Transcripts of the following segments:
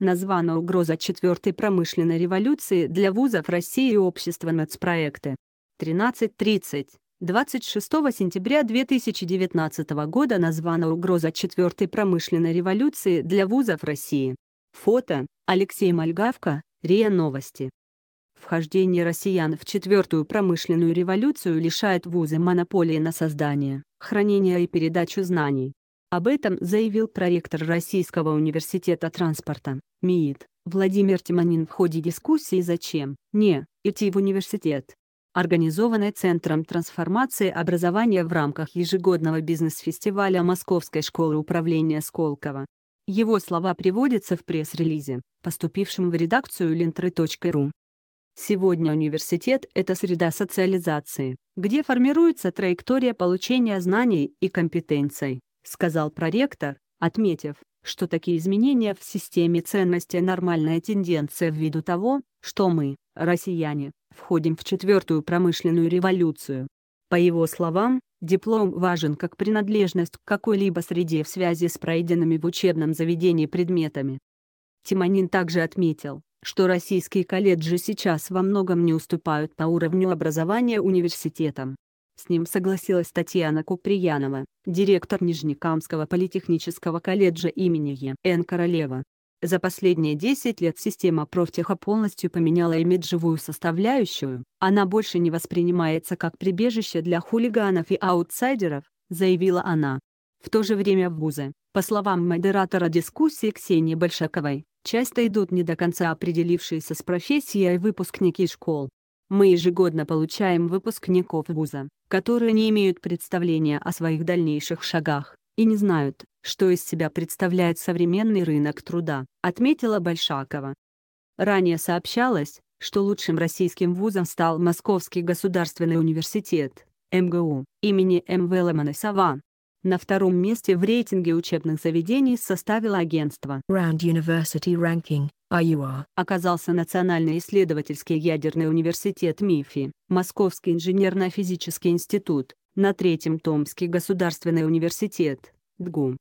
названа «Угроза четвертой промышленной революции для вузов России и общества нацпроекты». 13.30. 26 сентября 2019 года названа «Угроза четвертой промышленной революции для вузов России». Фото. Алексей Мальгавка. РИА Новости. Вхождение россиян в четвертую промышленную революцию лишает вузы монополии на создание, хранение и передачу знаний. Об этом заявил проректор Российского университета транспорта, МИИТ, Владимир Тиманин в ходе дискуссии «Зачем? Не, идти в университет?» организованной Центром трансформации образования в рамках ежегодного бизнес-фестиваля Московской школы управления Сколково. Его слова приводятся в пресс-релизе, поступившем в редакцию lintrы.ru. Сегодня университет – это среда социализации, где формируется траектория получения знаний и компетенций, сказал проректор, отметив, что такие изменения в системе ценностей нормальная тенденция ввиду того, что мы, россияне, входим в четвертую промышленную революцию. По его словам, диплом важен как принадлежность к какой-либо среде в связи с пройденными в учебном заведении предметами. Тимонин также отметил, что российские колледжи сейчас во многом не уступают по уровню образования университетам. С ним согласилась Татьяна Куприянова, директор Нижнекамского политехнического колледжа имени Е.Н. Королева. За последние 10 лет система профтеха полностью поменяла имиджевую составляющую, она больше не воспринимается как прибежище для хулиганов и аутсайдеров, заявила она. В то же время в вузы, по словам модератора дискуссии Ксении Большаковой, часто идут не до конца определившиеся с профессией выпускники школ. Мы ежегодно получаем выпускников вуза, которые не имеют представления о своих дальнейших шагах и не знают, что из себя представляет современный рынок труда, отметила Большакова. Ранее сообщалось, что лучшим российским вузом стал Московский государственный университет, МГУ, имени М.В. Ломоносова. На втором месте в рейтинге учебных заведений составило агентство Round University Ranking, IUR. Оказался Национальный исследовательский ядерный университет МИФИ, Московский инженерно-физический институт, на третьем Томский государственный университет, ДГУ.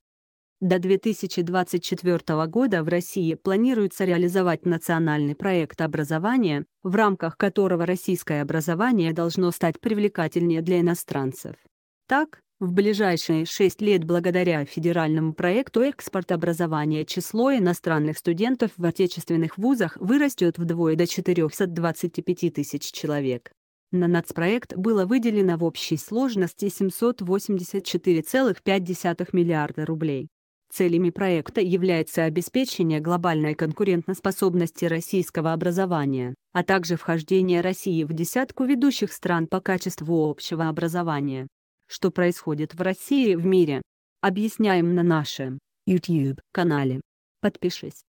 До 2024 года в России планируется реализовать национальный проект образования, в рамках которого российское образование должно стать привлекательнее для иностранцев. Так, в ближайшие шесть лет благодаря федеральному проекту «Экспорт образования» число иностранных студентов в отечественных вузах вырастет вдвое до 425 тысяч человек. На нацпроект было выделено в общей сложности 784,5 миллиарда рублей. Целями проекта является обеспечение глобальной конкурентоспособности российского образования, а также вхождение России в десятку ведущих стран по качеству общего образования что происходит в России и в мире, объясняем на нашем YouTube-канале. Подпишись.